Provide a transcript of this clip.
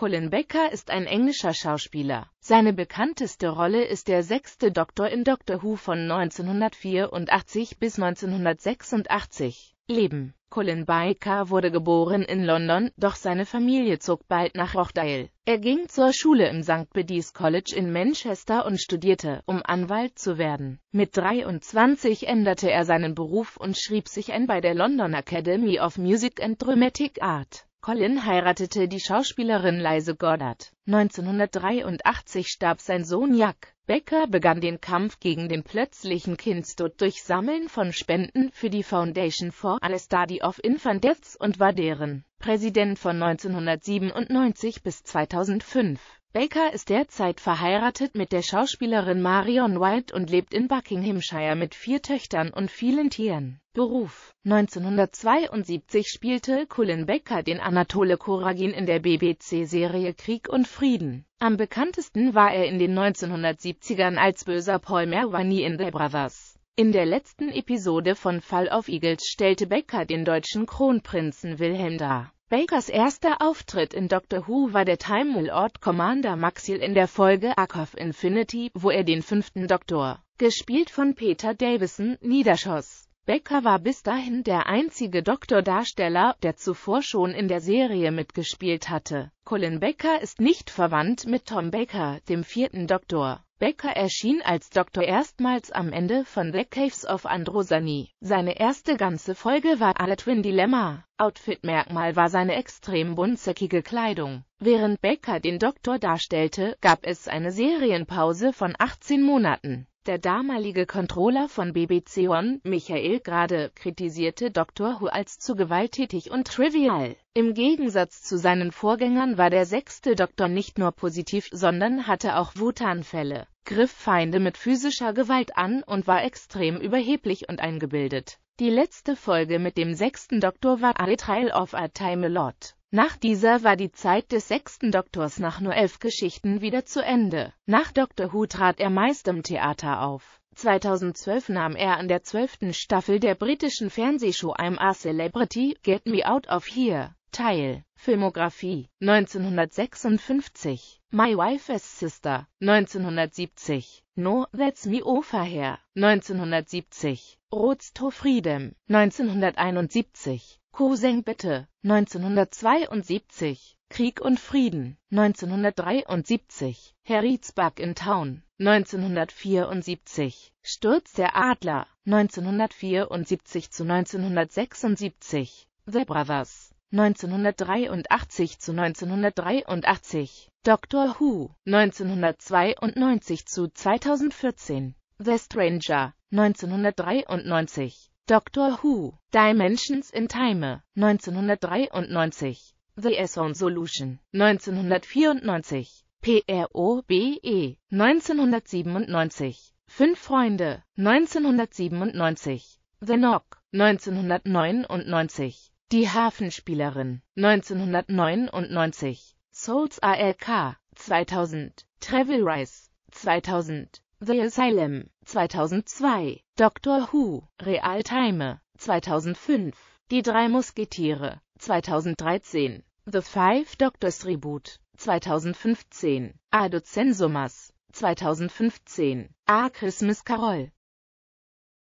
Colin Becker ist ein englischer Schauspieler. Seine bekannteste Rolle ist der sechste Doktor in Doctor Who von 1984 bis 1986. Leben Colin Baker wurde geboren in London, doch seine Familie zog bald nach Rochdale. Er ging zur Schule im St. Bedees College in Manchester und studierte, um Anwalt zu werden. Mit 23 änderte er seinen Beruf und schrieb sich ein bei der London Academy of Music and Dramatic Art. Colin heiratete die Schauspielerin Liza Goddard. 1983 starb sein Sohn Jack. Becker begann den Kampf gegen den plötzlichen Kindstod durch Sammeln von Spenden für die Foundation for a Study of Infant Deaths und war deren Präsident von 1997 bis 2005. Baker ist derzeit verheiratet mit der Schauspielerin Marion White und lebt in Buckinghamshire mit vier Töchtern und vielen Tieren. Beruf 1972 spielte Cullen Baker den Anatole Koragin in der BBC-Serie Krieg und Frieden. Am bekanntesten war er in den 1970ern als böser Paul Merwani in The Brothers. In der letzten Episode von Fall of Eagles stellte Becker den deutschen Kronprinzen Wilhelm dar. Bakers erster Auftritt in Doctor Who war der Time Lord Commander Maxil in der Folge Ark Infinity, wo er den fünften Doktor, gespielt von Peter Davison, niederschoss. Baker war bis dahin der einzige Doktordarsteller, der zuvor schon in der Serie mitgespielt hatte. Colin Baker ist nicht verwandt mit Tom Baker, dem vierten Doktor. Becker erschien als Doktor erstmals am Ende von The Caves of Androsani. Seine erste ganze Folge war Alatwin Dilemma. Outfitmerkmal war seine extrem buntsäckige Kleidung. Während Becker den Doktor darstellte, gab es eine Serienpause von 18 Monaten. Der damalige Controller von BBC One, Michael Grade, kritisierte Dr. Who als zu gewalttätig und trivial. Im Gegensatz zu seinen Vorgängern war der sechste Doktor nicht nur positiv, sondern hatte auch Wutanfälle griff Feinde mit physischer Gewalt an und war extrem überheblich und eingebildet. Die letzte Folge mit dem sechsten Doktor war A Trial of a Time Lot. Nach dieser war die Zeit des sechsten Doktors nach nur elf Geschichten wieder zu Ende. Nach Doctor Who trat er meist im Theater auf. 2012 nahm er an der zwölften Staffel der britischen Fernsehshow I'm a Celebrity, Get Me Out of Here, teil Filmografie 1956 My Wife's Sister 1970 No, That's Me Over Here 1970 Roads to Freedom 1971 Cousin Bitte 1972 Krieg und Frieden 1973 Herr Rietzbach in Town 1974 Sturz der Adler 1974 zu 1976 The Brothers 1983 zu 1983, Doctor Who, 1992 zu 2014, The Stranger, 1993, Doctor Who, Dimensions in Time, 1993, The Essence Solution, 1994, PROBE, 1997, Fünf Freunde, 1997, The Knock, 1999 die Hafenspielerin 1999 Souls ALK 2000 Travel Rise 2000 The Asylum 2002 Doctor Who Realtime 2005 Die drei Musketiere 2013 The Five Doctors Tribute 2015 Adolescensumas 2015 A Christmas Carol